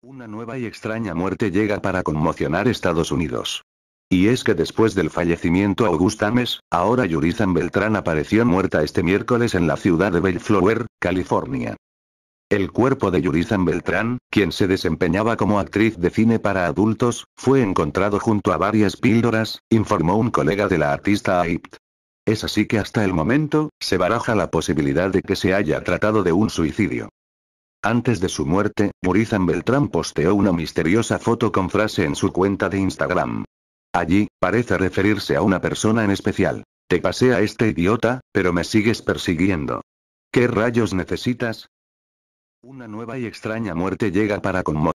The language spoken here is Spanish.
Una nueva y extraña muerte llega para conmocionar Estados Unidos. Y es que después del fallecimiento August Ames, ahora Yurizan Beltrán apareció muerta este miércoles en la ciudad de Bellflower, California. El cuerpo de Yurizan Beltrán, quien se desempeñaba como actriz de cine para adultos, fue encontrado junto a varias píldoras, informó un colega de la artista Aipt. Es así que hasta el momento, se baraja la posibilidad de que se haya tratado de un suicidio. Antes de su muerte, Murizan Beltrán posteó una misteriosa foto con frase en su cuenta de Instagram. Allí, parece referirse a una persona en especial. Te pasé a este idiota, pero me sigues persiguiendo. ¿Qué rayos necesitas? Una nueva y extraña muerte llega para conmocionar.